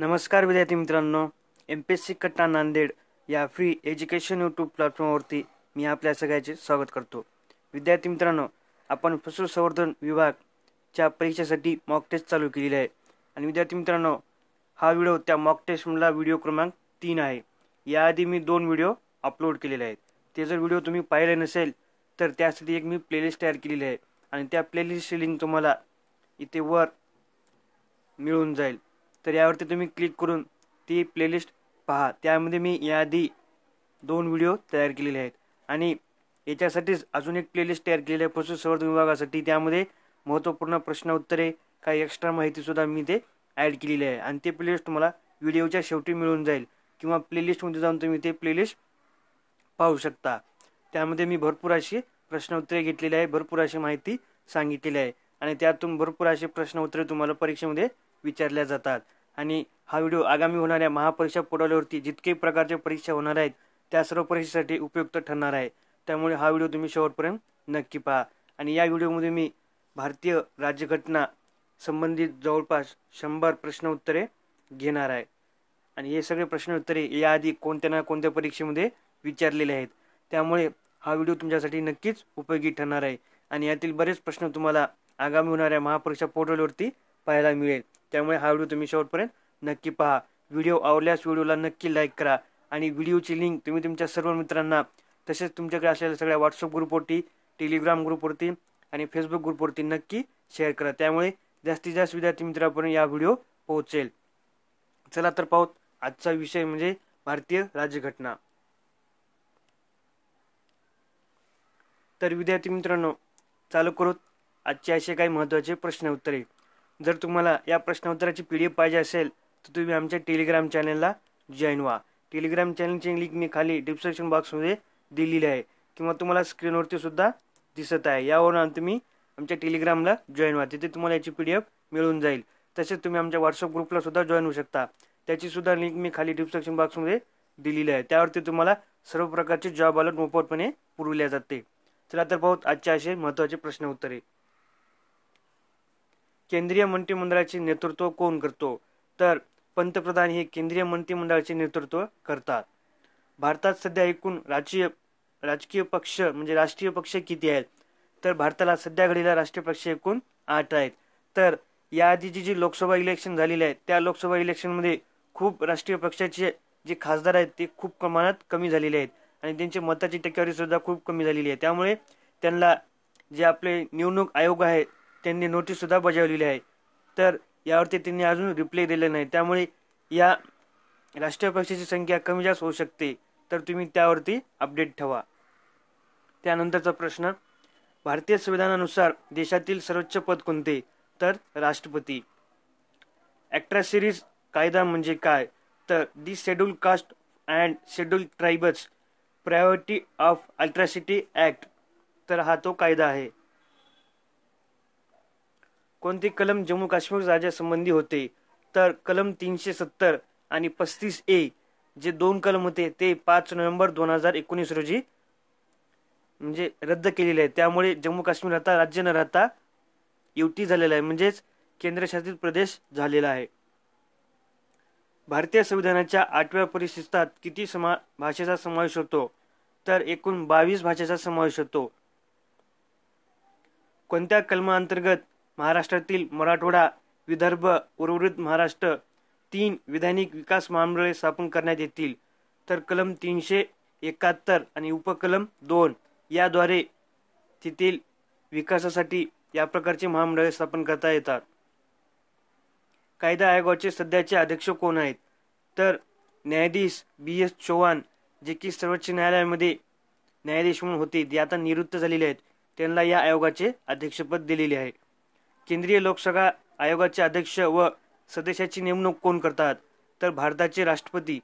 नमस्कार विद्यार्थी मित्रांनो एम पी एस सी कट्टा नांदेड या फ्री एज्युकेशन यूट्यूब प्लॅटफॉर्मवरती मी आपल्या सगळ्याचे स्वागत करतो विद्यार्थी मित्रांनो आपण फसल संवर्धन विभागच्या परीक्षेसाठी मॉक टेस्ट चालू केलेली आहे आणि विद्यार्थी मित्रांनो हा व्हिडिओ त्या मॉक टेस्टमधला व्हिडिओ क्रमांक तीन आहे याआधी मी दोन व्हिडिओ अपलोड केलेले आहेत ते जर व्हिडिओ तुम्ही पाहिले नसेल तर त्यासाठी एक मी प्लेलिस्ट तयार केलेली आहे आणि त्या प्लेलिस्टची लिंक तुम्हाला इथे वर मिळून जाईल तर यावरती तुम्ही क्लिक करून ती प्लेलिस्ट पहा त्यामध्ये मी याआधी दोन व्हिडिओ तयार केलेले आहेत आणि याच्यासाठीच अजून एक प्लेलिस्ट तयार केलेली आहे पशुसंवर्धन विभागासाठी त्यामध्ये महत्त्वपूर्ण प्रश्न उत्तरे काही एक्स्ट्रा माहितीसुद्धा मी ते ॲड केलेली आहे आणि ते प्लेलिस्ट तुम्हाला व्हिडिओच्या शेवटी मिळून जाईल किंवा प्लेलिस्टमध्ये जाऊन तुम्ही ते प्लेलिस्ट पाहू शकता त्यामध्ये मी भरपूर अशी प्रश्न उत्तरे घेतलेली आहे भरपूर अशी माहिती सांगितलेली आहे आणि त्यातून भरपूर असे प्रश्न उत्तरे तुम्हाला परीक्षेमध्ये विचारल्या जातात आणि हा व्हिडिओ आगामी होणाऱ्या महापरीक्षा पोर्टलवरती जितके प्रकारच्या परीक्षा होणार आहेत त्या सर्व परीक्षेसाठी उपयुक्त ठरणार आहे त्यामुळे हा व्हिडिओ तुम्ही शेवटपर्यंत नक्की पहा आणि या व्हिडिओमध्ये मी भारतीय राज्यघटना संबंधित जवळपास शंभर प्रश्न उत्तरे घेणार आहे आणि हे सगळे प्रश्न उत्तरे याआधी कोणत्या ना कोणत्या परीक्षेमध्ये विचारलेले आहेत त्यामुळे हा व्हिडिओ तुमच्यासाठी नक्कीच उपयोगी ठरणार आहे आणि यातील बरेच प्रश्न तुम्हाला आगामी होणाऱ्या महापरीक्षा पोर्टलवरती पाहायला मिळेल त्यामुळे हा व्हिडिओ तुम्ही शेवटपर्यंत नक्की पहा व्हिडिओ आवडल्यास व्हिडिओला नक्की लाईक करा आणि व्हिडिओची लिंक तुम्ही तुमच्या सर्व मित्रांना तसेच तुमच्याकडे असलेल्या सगळ्या व्हॉट्सअप ग्रुपवरती टेलिग्राम ग्रुपवरती आणि फेसबुक ग्रुपवरती नक्की शेअर करा त्यामुळे जास्तीत जास्त विद्यार्थी मित्रांपर्यंत या व्हिडिओ पोहोचेल चला तर पाहूत आजचा विषय म्हणजे भारतीय राज्यघटना तर विद्यार्थी मित्रांनो चालू करू आजचे असे काही महत्त्वाचे प्रश्न उत्तरे जर तुम्हाला या प्रश्नोत्तराची पी डी एफ पाहिजे असेल तर तुम्ही आमच्या टेलिग्राम चॅनलला जॉईन व्हा टेलिग्राम चॅनलची लिंक मी खाली डिस्क्रिप्शन बॉक्समध्ये दिलेली आहे किंवा तुम्हाला स्क्रीनवरती सुद्धा दिसत आहे यावरून तुम्ही आमच्या टेलिग्रामला जॉईन व्हा तिथे तुम्हाला याची पी डी एफ मिळून जाईल तसेच तुम्ही आमच्या व्हॉट्सअप ग्रुपला सुद्धा जॉईन होऊ शकता त्याची सुद्धा लिंक मी खाली डिस्क्रिप्शन बॉक्समध्ये दिलेली आहे त्यावरती तुम्हाला सर्व प्रकारचे जॉब अलर्ट मोफतपणे पुरविल्या जाते चला तर बहुत आजच्या असे महत्त्वाचे प्रश्न उत्तरे केंद्रीय मंत्रिमंडळाचे नेतृत्व कोण करतो तर पंतप्रधान हे केंद्रीय मंत्रिमंडळाचे नेतृत्व करतात भारतात सध्या एकूण राजकीय राजकीय पक्ष म्हणजे राष्ट्रीय पक्ष किती आहेत तर भारताला सध्या घडीला राष्ट्रीय पक्ष एकूण आठ आहेत तर याआधीची जी लोकसभा इलेक्शन झालेली आहे त्या लोकसभा इलेक्शनमध्ये खूप राष्ट्रीय पक्षाचे जे खासदार आहेत ते खूप प्रमाणात कमी झालेले आहेत आणि त्यांची मताची टक्केवारी सुद्धा खूप कमी झालेली आहे त्यामुळे त्यांना जे आपले निवडणूक आयोग आहे त्यांनी नोटीससुद्धा बजावलेली आहे तर यावरती त्यांनी अजून रिप्लाय दिले नाही त्यामुळे या राष्ट्रीय पक्षाची संख्या कमी जास्त होऊ शकते तर तुम्ही त्यावरती अपडेट ठेवा त्यानंतरचा प्रश्न भारतीय संविधानानुसार देशातील सर्वोच्च पद कोणते तर राष्ट्रपती ॲक्ट्रा सिरीज कायदा म्हणजे काय तर the scheduled caste and scheduled tribes priority of atrocity act तर हा तो कायदा आहे कोणते कलम जम्मू काश्मीर राज्यासंबंधी होते तर कलम तीनशे सत्तर आणि पस्तीस ए जे दोन कलम होते ते पाच नोव्हेंबर दोन हजार एकोणीस रोजी म्हणजे रद्द केलेले आहे त्यामुळे जम्मू काश्मीर आता राज्य न राहता युती झालेला आहे म्हणजेच केंद्रशासित प्रदेश झालेला आहे भारतीय संविधानाच्या आठव्या परिशिष्टात किती समा भाषेचा समावेश होतो तर एकूण बावीस भाषेचा समावेश होतो कोणत्या कलमाअंतर्गत महाराष्ट्रातील मराठवाडा विदर्भ उर्वरित महाराष्ट्र तीन विधानिक विकास महामंडळे स्थापन करण्यात येतील तर कलम तीनशे एकाहत्तर आणि उपकलम दोन याद्वारे तेथील विकासासाठी या प्रकारचे महामंडळे स्थापन करता येतात कायदा आयोगाचे सध्याचे अध्यक्ष कोण आहेत तर न्यायाधीश बी एस चौहान जे की सर्वोच्च न्यायालयामध्ये न्यायाधीश म्हणून होते ते आता निवृत्त झालेले आहेत त्यांना या आयोगाचे अध्यक्षपद दिलेले आहे केंद्रीय लोकसभा आयोगाचे अध्यक्ष व सदस्याची नेमणूक कोण करतात तर भारताचे राष्ट्रपती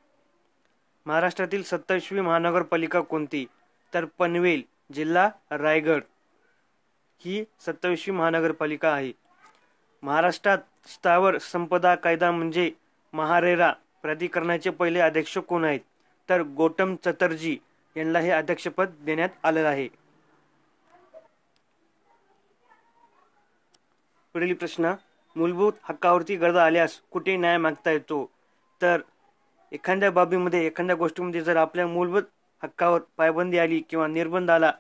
महाराष्ट्रातील सत्तावीसवी महानगरपालिका कोणती तर पनवेल जिल्हा रायगड ही सत्तावीसवी महानगरपालिका आहे महाराष्ट्रात स्थावर संपदा कायदा म्हणजे महारेरा प्राधिकरणाचे पहिले अध्यक्ष कोण आहेत तर गौतम चतर्जी यांना हे अध्यक्षपद देण्यात आलेलं आहे पुढील प्रश्न मूलभूत हक्कावरती गरजा आल्यास कुठे न्याय मागता येतो तर एखाद्या बाबीमध्ये एखाद्या गोष्टीमध्ये जर आपल्या मूलभूत हक्कावर पायबंदी आली किंवा निर्बंध आला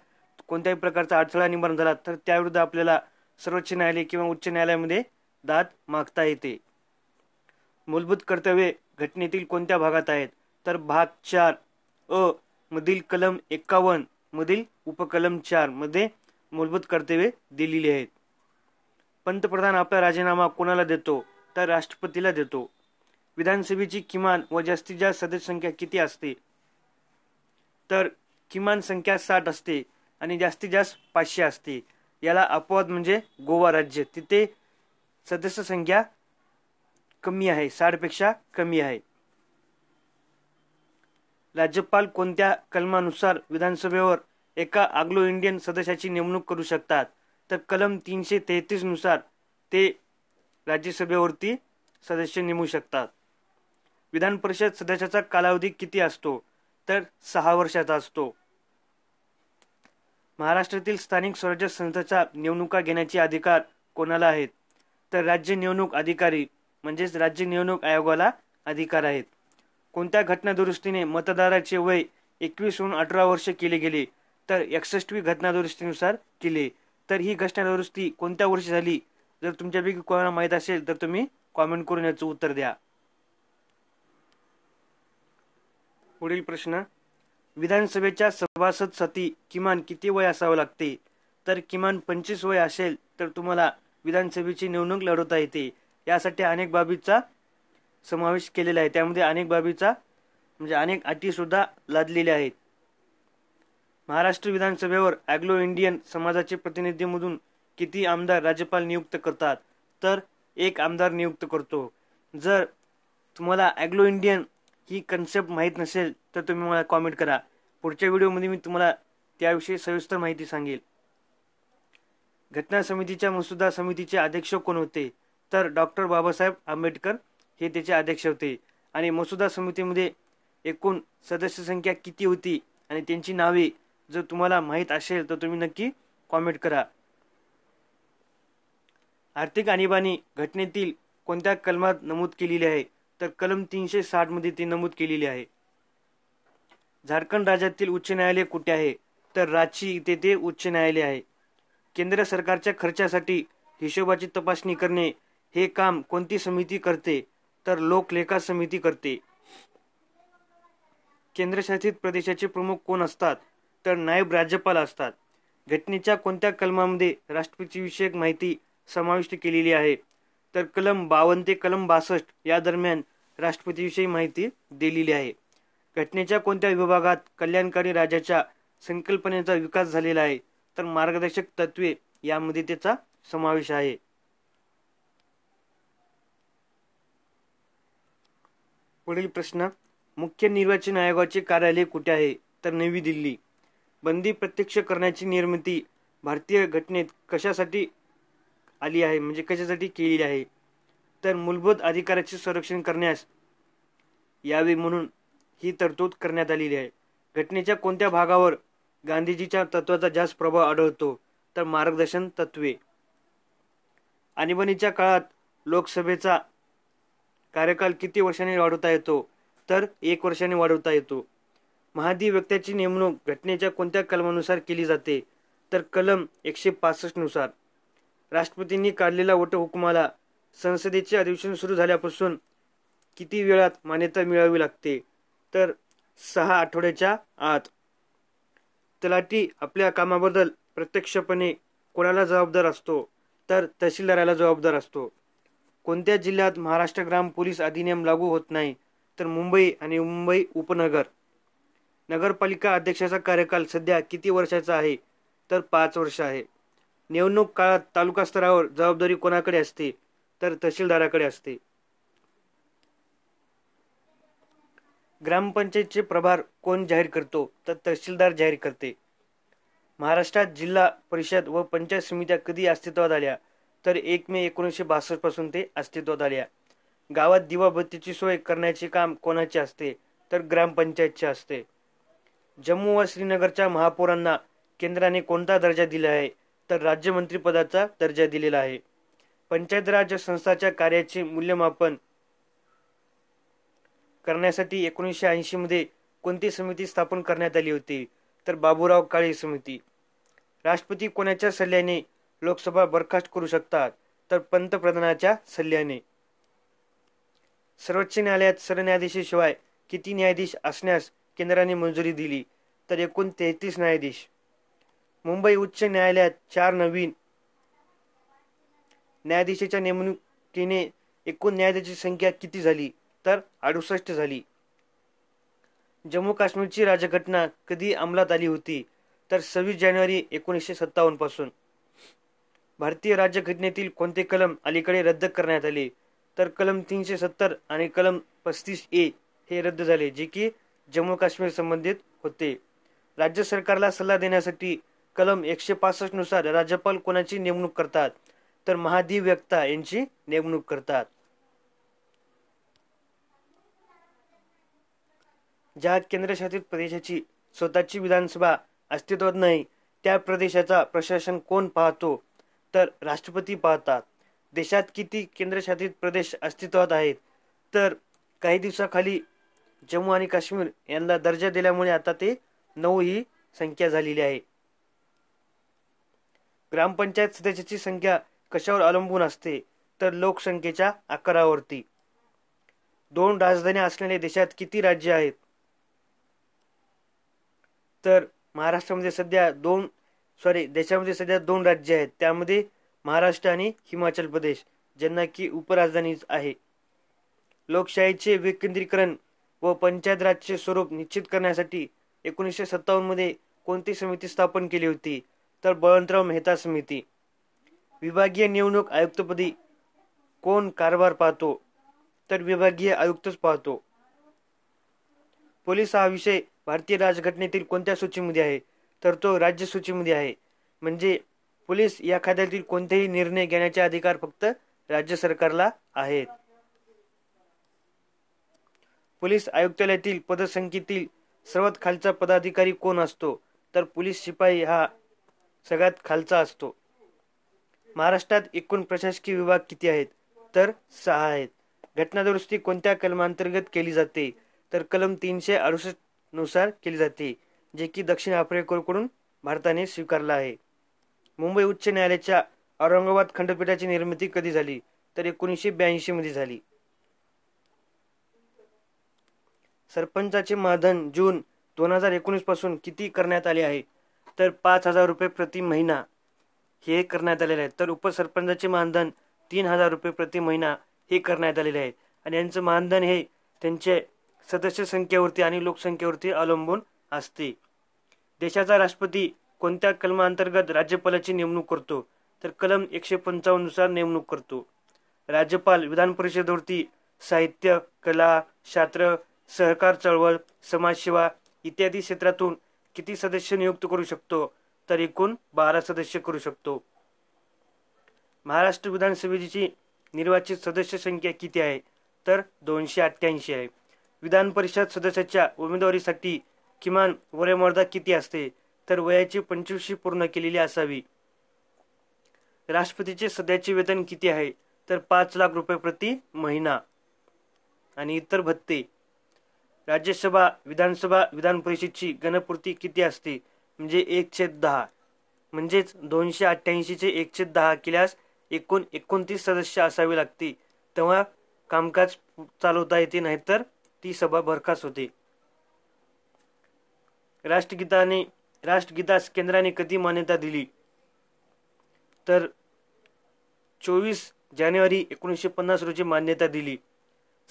कोणत्याही प्रकारचा अडथळा निर्माण झाला तर त्याविरुद्ध आपल्याला सर्वोच्च न्यायालय किंवा उच्च न्यायालयामध्ये दाद मागता येते मूलभूत कर्तव्ये घटनेतील कोणत्या भागात आहेत तर भाग चार अ मधील कलम एकावन्न मधील उपकलम चार मध्ये मूलभूत कर्तव्ये दिलेली आहेत पंतप्रधान आपला राजीनामा कोणाला देतो तर राष्ट्रपतीला देतो विधानसभेची किमान व जास्तीत जास्त सदस्य संख्या किती असते तर किमान संख्या साठ असते आणि जास्तीत जास्त पाचशे असते याला अपवाद म्हणजे गोवा राज्य तिथे सदस्य संख्या कमी आहे साठपेक्षा कमी आहे राज्यपाल कोणत्या कलमानुसार विधानसभेवर एका आग्लो इंडियन सदस्याची नेमणूक करू शकतात तर कलम तीनशे तेहतीसनुसार ते राज्यसभेवरती सदस्य नेमू शकतात विधान परिषद सदस्याचा कालावधी किती असतो तर सहा वर्षाचा असतो महाराष्ट्रातील स्थानिक स्वराज्य संस्थेच्या निवडणुका घेण्याचे अधिकार कोणाला आहेत तर राज्य निवडणूक अधिकारी म्हणजेच राज्य निवडणूक आयोगाला अधिकार आहेत कोणत्या घटनादुरुस्तीने मतदाराचे वय एकवीसहून अठरा वर्ष केले गेले तर एकसष्टवी घटनादुरुस्तीनुसार केले तर ही घटना दुरुस्ती कोणत्या वर्षी झाली जर तुमच्यापैकी कोणाला माहीत असेल तर तुम्ही कॉमेंट करून याचं उत्तर द्या पुढील प्रश्न विधानसभेच्या सभासदसाठी किमान किती वय असावं लागते तर किमान पंचवीस वय असेल तर तुम्हाला विधानसभेची निवडणूक लढवता येते यासाठी अनेक बाबीचा समावेश केलेला आहे त्यामध्ये अनेक बाबीचा म्हणजे अनेक अटीसुद्धा लादलेल्या आहेत महाराष्ट्र विधानसभेवर ॲग्लो इंडियन समाजाचे प्रतिनिधीमधून किती आमदार राज्यपाल नियुक्त करतात तर एक आमदार नियुक्त करतो जर तुम्हाला ॲग्लो इंडियन ही कन्सेप्ट माहीत नसेल तर तुम्ही मला कॉमेंट करा पुढच्या व्हिडिओमध्ये मी तुम्हाला त्याविषयी सविस्तर माहिती सांगेल घटना समितीच्या मसुदा समितीचे अध्यक्ष कोण होते तर डॉक्टर बाबासाहेब आंबेडकर हे त्याचे अध्यक्ष होते आणि मसुदा समितीमध्ये एकूण सदस्य संख्या किती होती आणि त्यांची नावे जर तुम्हाला माहित असेल तर तुम्ही नक्की कॉमेंट करा आर्थिक आणीबाणी घटनेतील कोणत्या कलमात नमूद केलेली आहे तर कलम तीनशे मध्ये ती नमूद केलेली आहे झारखंड राज्यातील उच्च न्यायालय कुठे आहे तर रांची इथे ते उच्च न्यायालय आहे केंद्र सरकारच्या खर्चासाठी हिशोबाची तपासणी करणे हे काम कोणती समिती करते तर लोकलेखा समिती करते केंद्रशासित प्रदेशाचे प्रमुख कोण असतात तर नायब राज्यपाल असतात घटनेच्या कोणत्या कलमामध्ये राष्ट्रपती विषयक माहिती समाविष्ट केलेली आहे तर कलम बावन्न ते कलम बासष्ट या दरम्यान राष्ट्रपतीविषयी माहिती दिलेली आहे घटनेच्या कोणत्या विभागात कल्याणकारी राज्याच्या संकल्पनेचा विकास झालेला आहे तर मार्गदर्शक तत्वे यामध्ये त्याचा समावेश आहे पुढील प्रश्न मुख्य निर्वाचन आयोगाचे कार्यालय कुठे आहे तर नवी दिल्ली बंदी प्रत्यक्ष करण्याची निर्मिती भारतीय घटनेत कशासाठी आली आहे म्हणजे कशासाठी केलेली आहे तर मूलभूत अधिकाराचे संरक्षण करण्यास यावे म्हणून ही तरतूद करण्यात आलेली आहे घटनेच्या कोणत्या भागावर गांधीजीच्या तत्वाचा जास्त प्रभाव आढळतो तर मार्गदर्शन तत्वे आणीबाणीच्या काळात लोकसभेचा कार्यकाल किती वर्षांनी वाढवता येतो तर एक वर्षाने वाढवता येतो महादी व्यक्त्याची नेमणूक घटनेच्या कोणत्या कलमानुसार केली जाते तर कलम एकशे पासष्टनुसार राष्ट्रपतींनी काढलेल्या वटहुकुमाला संसदेचे अधिवेशन सुरू झाल्यापासून किती वेळात मान्यता मिळावी लागते तर सहा आठवड्याच्या आत तलाठी आपल्या कामाबद्दल प्रत्यक्षपणे कोणाला जबाबदार असतो तर तहसीलदाराला जबाबदार असतो कोणत्या जिल्ह्यात महाराष्ट्र ग्राम पोलीस अधिनियम लागू होत नाही तर मुंबई आणि मुंबई उपनगर नगरपालिका अध्यक्षाचा कार्यकाल सध्या किती वर्षाचा आहे तर पाच वर्ष आहे निवडणूक काळात तालुका स्तरावर जबाबदारी कोणाकडे असते तर तहसीलदाराकडे असते ग्रामपंचायतचे प्रभार कोण जाहीर करतो तर तहसीलदार जाहीर करते महाराष्ट्रात जिल्हा परिषद व पंचायत समित्या कधी अस्तित्वात आल्या तर एक मे एकोणीसशे बासष्ट पासून ते अस्तित्वात आल्या गावात दिवाबत्तीची सोय करण्याचे काम कोणाचे असते तर ग्रामपंचायतचे असते जम्मू व श्रीनगरच्या महापौरांना केंद्राने कोणता दर्जा दिला आहे तर राज्यमंत्रीपदाचा दर्जा दिलेला आहे पंचायत राज संस्थाच्या कार्याचे मूल्यमापन करण्यासाठी एकोणीसशे मध्ये कोणती समिती स्थापन करण्यात आली होती तर बाबूराव काळे समिती राष्ट्रपती कोणाच्या सल्ल्याने लोकसभा बरखास्त करू शकतात तर पंतप्रधानाच्या सल्ल्याने सर्वोच्च न्यायालयात सरन्यायाधीशाशिवाय किती न्यायाधीश असण्यास केंद्राने मंजुरी दिली तर एकूण तेहतीस न्यायाधीश मुंबई उच्च न्यायालयात चार नवीन न्यायाधीशाच्या नेमणुकीने एकूण न्यायाधीशाची संख्या किती झाली तर अडुसष्ट झाली जम्मू काश्मीरची राज्यघटना कधी अंमलात आली होती तर सव्वीस जानेवारी एकोणीसशे सत्तावन्न पासून भारतीय राज्यघटनेतील कोणते कलम अलीकडे रद्द करण्यात आले तर कलम तीनशे सत्तर आणि कलम पस्तीस ए हे रद्द झाले जे की जम्मू काश्मीर संबंधित होते राज्य सरकारला सल्ला देण्यासाठी कलम एकशे पासष्ट नुसार राज्यपाल कोणाची नेमणूक करतात तर महाधिव्यक्ता यांची नेमणूक करतात ज्या केंद्रशासित प्रदेशाची स्वतःची विधानसभा अस्तित्वात नाही त्या प्रदेशाचा प्रशासन कोण पाहतो तर राष्ट्रपती पाहतात देशात किती केंद्रशासित प्रदेश अस्तित्वात आहेत तर काही दिवसाखाली जम्मू आणि काश्मीर यांना दर्जा दिल्यामुळे आता ते नऊ ही संख्या झालेली आहे ग्रामपंचायत सदस्याची संख्या कशावर अवलंबून असते तर लोकसंख्येच्या आकारावरती दोन राजधान्या असलेल्या देशात किती राज्य आहेत तर महाराष्ट्रामध्ये सध्या दोन सॉरी देशामध्ये सध्या दोन राज्य आहेत त्यामध्ये महाराष्ट्र आणि हिमाचल प्रदेश ज्यांना की उपराजधानी आहे लोकशाहीचे विकेंद्रीकरण व पंचायत राजचे स्वरूप निश्चित करण्यासाठी एकोणीसशे सत्तावन्नमध्ये कोणती समिती स्थापन केली होती तर बळवंतराव मेहता समिती विभागीय निवडणूक आयुक्तपदी कोण कारभार पाहतो तर विभागीय आयुक्तच पाहतो पोलीस हा विषय भारतीय राजघटनेतील कोणत्या सूचीमध्ये आहे तर तो राज्य सूचीमध्ये आहे म्हणजे पोलीस या खात्यातील कोणतेही निर्णय घेण्याचे अधिकार फक्त राज्य सरकारला आहेत पोलीस आयुक्तालयातील पदसंख्येतील सर्वात खालचा पदाधिकारी कोण असतो तर पोलीस शिपाई हा सगळ्यात खालचा असतो महाराष्ट्रात एकूण प्रशासकीय विभाग किती आहेत तर सहा आहेत घटनादुरुस्ती कोणत्या कलमांतर्गत केली जाते तर कलम तीनशे अडुसष्ट नुसार केली जाते जे की दक्षिण आफ्रिकेकडून भारताने स्वीकारला आहे मुंबई उच्च न्यायालयाच्या औरंगाबाद खंडपीठाची निर्मिती कधी झाली तर एकोणीसशे ब्याऐंशी मध्ये झाली सरपंचाचे मानधन जून दोन हजार एकोणीसपासून किती करण्यात आले आहे तर पाच हजार रुपये प्रति महिना हे करण्यात आलेले आहे तर उपसरपंचाचे मानधन तीन हजार रुपये प्रति महिना हे करण्यात आलेले आहे आणि यांचं मानधन हे त्यांचे सदस्य संख्येवरती आणि लोकसंख्येवरती अवलंबून असते देशाचा राष्ट्रपती कोणत्या कलमांतर्गत राज्यपालाची नेमणूक करतो तर कलम एकशे नुसार नेमणूक करतो राज्यपाल विधान परिषदेवरती साहित्य कला शास्त्र सहकार चळवळ समाजसेवा इत्यादी क्षेत्रातून किती सदस्य नियुक्त करू शकतो तर एकूण बारा सदस्य करू शकतो महाराष्ट्र विधानसभेची निर्वाचित सदस्य संख्या किती आहे तर दोनशे अठ्ठ्याऐंशी आहे विधान परिषद सदस्याच्या उमेदवारीसाठी किमान वयोमर्यादा किती असते तर वयाची पंचवीस पूर्ण केलेली असावी राष्ट्रपतीचे सध्याचे वेतन किती आहे तर पाच लाख रुपये प्रति महिना आणि इतर भत्ते राज्यसभा विधानसभा विधान परिषदची गणपूर्ती किती असते म्हणजे छेद दहा म्हणजेच दोनशे अठ्ठ्याऐंशीचे छेद दहा केल्यास एकूण एकोणतीस सदस्य असावी लागते तेव्हा कामकाज चालवता येते नाहीतर ती सभा बरखास्त होते राष्ट्रगीताने राष्ट्रगीतास केंद्राने कधी मान्यता दिली तर चोवीस जानेवारी एकोणीसशे पन्नास रोजी मान्यता दिली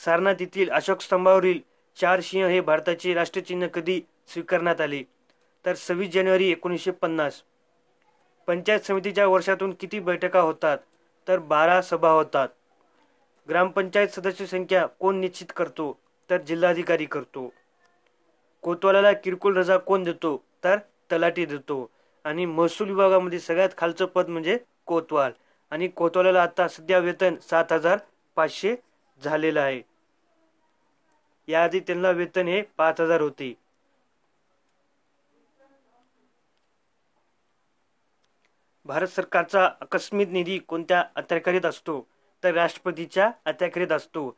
सारनाथ येथील अशोक स्तंभावरील चार सिंह हे भारताचे राष्ट्रचिन्ह कधी स्वीकारण्यात आले तर सव्वीस जानेवारी एकोणीसशे पन्नास पंचायत समितीच्या वर्षातून किती बैठका होतात तर बारा सभा होतात ग्रामपंचायत सदस्य संख्या कोण निश्चित करतो तर जिल्हाधिकारी करतो कोतवालाला किरकोळ रजा कोण देतो तर तलाठी देतो आणि महसूल विभागामध्ये सगळ्यात खालचं पद म्हणजे कोतवाल आणि कोतवालाला आता सध्या वेतन सात हजार पाचशे झालेलं आहे याआधी त्यांना वेतन हे पाच हजार होते भारत सरकारचा आकस्मित निधी कोणत्या अत्याकरीत असतो तर राष्ट्रपतीच्या अत्याकरीत असतो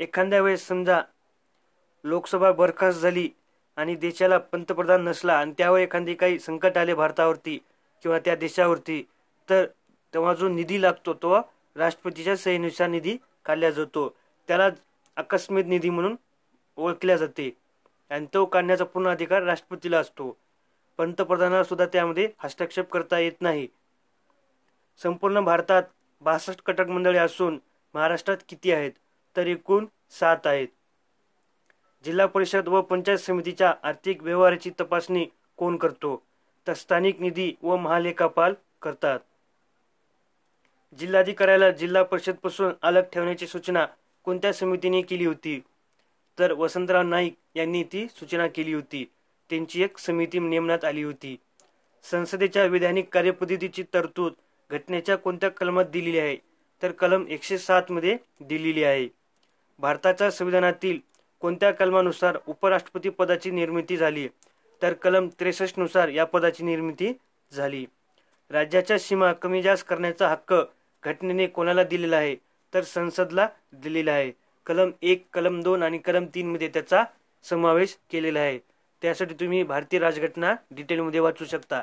एखाद्या वेळेस समजा लोकसभा बरखास्त झाली आणि देशाला पंतप्रधान नसला आणि त्यावर एखादी काही संकट आले भारतावरती किंवा त्या देशावरती तर तेव्हा जो निधी लागतो तो राष्ट्रपतीच्या सहीनुसार निधी काढला जातो त्याला आकस्मित निधी म्हणून ओळखल्या जाते आणि तो काढण्याचा पूर्ण अधिकार राष्ट्रपतीला असतो पंतप्रधानाला सुद्धा त्यामध्ये हस्तक्षेप करता येत नाही संपूर्ण भारतात बासष्ट कटक मंडळे असून महाराष्ट्रात किती आहेत तर एकूण सात आहेत जिल्हा परिषद व पंचायत समितीच्या आर्थिक व्यवहाराची तपासणी कोण करतो तर स्थानिक निधी व महालेखापाल करतात जिल्हाधिकाऱ्याला जिल्हा परिषदपासून अलग ठेवण्याची सूचना कोणत्या समितीने केली होती तर वसंतराव नाईक यांनी ती सूचना केली होती त्यांची एक समिती नेमण्यात आली होती संसदेच्या वैधानिक कार्यपद्धतीची तरतूद घटनेच्या कोणत्या कलमात दिलेली आहे तर कलम एकशे सातमध्ये दिलेली आहे भारताच्या संविधानातील कोणत्या कलमानुसार उपराष्ट्रपती पदाची निर्मिती झाली तर कलम त्रेसष्टनुसार या पदाची निर्मिती झाली राज्याच्या सीमा कमी जास्त करण्याचा हक्क घटनेने कोणाला दिलेला आहे तर संसदला दिलेला आहे कलम एक कलम दोन आणि कलम मध्ये त्याचा समावेश केलेला आहे त्यासाठी तुम्ही भारतीय राजघटना डिटेलमध्ये वाचू शकता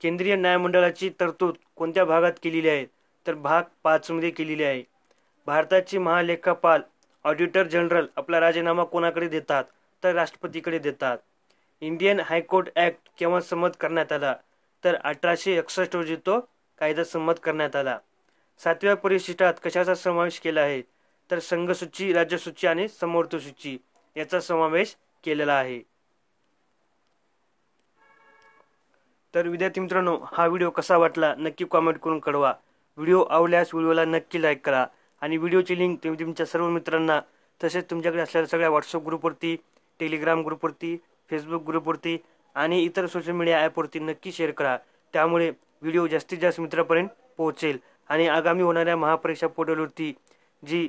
केंद्रीय न्यायमंडळाची तरतूद कोणत्या भागात केलेली आहे तर भाग पाचमध्ये केलेली आहे भारताचे महालेखापाल ऑडिटर जनरल आपला राजीनामा कोणाकडे देतात तर राष्ट्रपतीकडे देतात इंडियन हायकोर्ट ॲक्ट केव्हा संमत करण्यात आला तर अठराशे एकसष्ट रोजी तो कायदा संमत करण्यात आला सातव्या परिशिष्टात कशाचा समावेश केला आहे तर संघसूची राज्यसूची आणि सूची याचा समावेश केलेला आहे तर विद्यार्थी मित्रांनो हा व्हिडिओ कसा वाटला नक्की कॉमेंट करून कळवा व्हिडिओ आवडल्यास व्हिडिओला नक्की लाईक करा आणि व्हिडिओची लिंक तुम्ही तुमच्या सर्व मित्रांना तसेच तुमच्याकडे असलेल्या सगळ्या व्हॉट्सअप ग्रुपवरती टेलिग्राम ग्रुपवरती फेसबुक ग्रुपवरती आणि इतर सोशल मीडिया ॲपवरती नक्की शेअर करा त्यामुळे व्हिडिओ जास्तीत जास्त मित्रापर्यंत पोहोचेल आणि आगामी होणाऱ्या महापरीक्षा पोर्टलवरती जी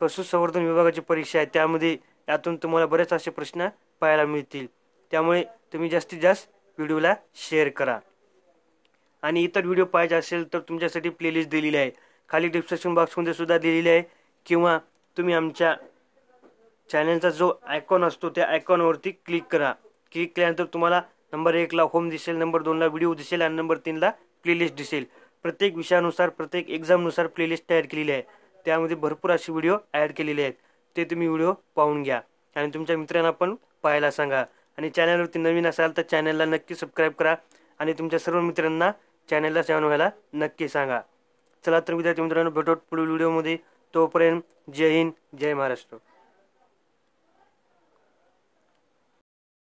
पशुसंवर्धन विभागाची परीक्षा आहे त्यामध्ये यातून तुम्हाला बरेच असे प्रश्न पाहायला मिळतील त्यामुळे तुम्ही जास्तीत जास्त व्हिडिओला शेअर करा आणि इतर व्हिडिओ पाहायचा असेल तर तुमच्यासाठी प्लेलिस्ट दिलेली आहे खाली डिस्क्रिप्शन बॉक्समध्ये सुद्धा दिलेली आहे किंवा तुम्ही आमच्या चॅनलचा जो आयकॉन असतो त्या आयकॉनवरती क्लिक करा क्लिक केल्यानंतर तुम्हाला नंबर एकला होम दिसेल नंबर दोनला व्हिडिओ दिसेल आणि नंबर तीनला प्लेलिस्ट दिसेल प्रत्येक विषयानुसार प्रत्येक एक्झामनुसार प्लेलिस्ट तयार केलेली आहे त्यामध्ये भरपूर असे व्हिडिओ ॲड केलेले आहेत ते तुम्ही व्हिडिओ पाहून घ्या आणि तुमच्या मित्रांना पण पाहायला सांगा आणि चॅनलवरती नवीन असाल तर चॅनलला नक्की सबस्क्राईब करा आणि तुमच्या सर्व मित्रांना चॅनलला जॉईन व्हायला नक्की सांगा चला तर विद्यार्थी मित्रांनो भेटो पुढील व्हिडिओमध्ये तोपर्यंत जय हिंद जय महाराष्ट्र